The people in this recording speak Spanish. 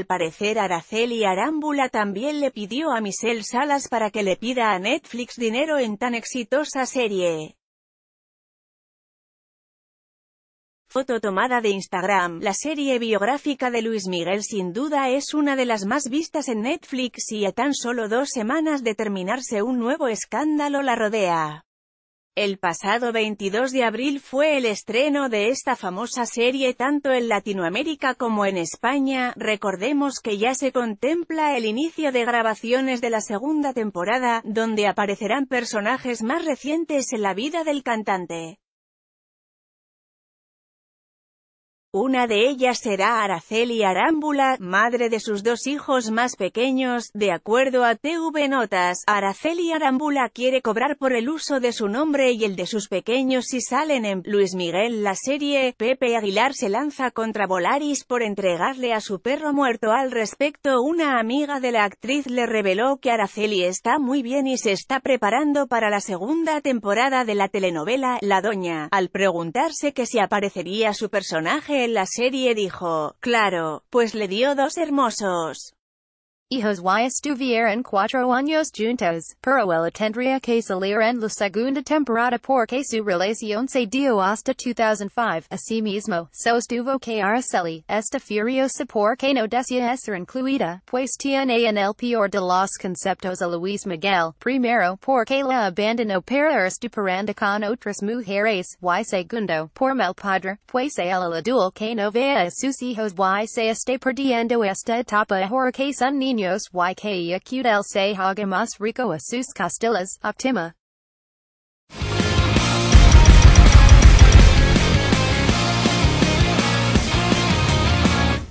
Al parecer Araceli Arámbula también le pidió a Michelle Salas para que le pida a Netflix dinero en tan exitosa serie. Foto tomada de Instagram, la serie biográfica de Luis Miguel sin duda es una de las más vistas en Netflix y a tan solo dos semanas de terminarse un nuevo escándalo la rodea. El pasado 22 de abril fue el estreno de esta famosa serie tanto en Latinoamérica como en España, recordemos que ya se contempla el inicio de grabaciones de la segunda temporada, donde aparecerán personajes más recientes en la vida del cantante. Una de ellas será Araceli Arámbula, madre de sus dos hijos más pequeños, de acuerdo a TV Notas. Araceli Arámbula quiere cobrar por el uso de su nombre y el de sus pequeños si salen en Luis Miguel la serie. Pepe Aguilar se lanza contra Volaris por entregarle a su perro muerto. Al respecto, una amiga de la actriz le reveló que Araceli está muy bien y se está preparando para la segunda temporada de la telenovela La Doña. Al preguntarse que si aparecería su personaje en la serie dijo, claro, pues le dio dos hermosos. Hijos y estuvieron cuatro años juntos, pero él tendría que salir en la segunda temporada porque su relación se dio hasta 2005. Asimismo, estuvo que Araceli está furiosa porque no desea ser incluida, pues tiene en el peor de los conceptos a Luis Miguel, primero porque la abandonó para estuparanda con otras mujeres, y segundo, por mal padre, pues él la dual que no vea a sus hijos y se esté perdiendo esta etapa ahora que son niños Niños y que acudel se rico a sus costillas, optima.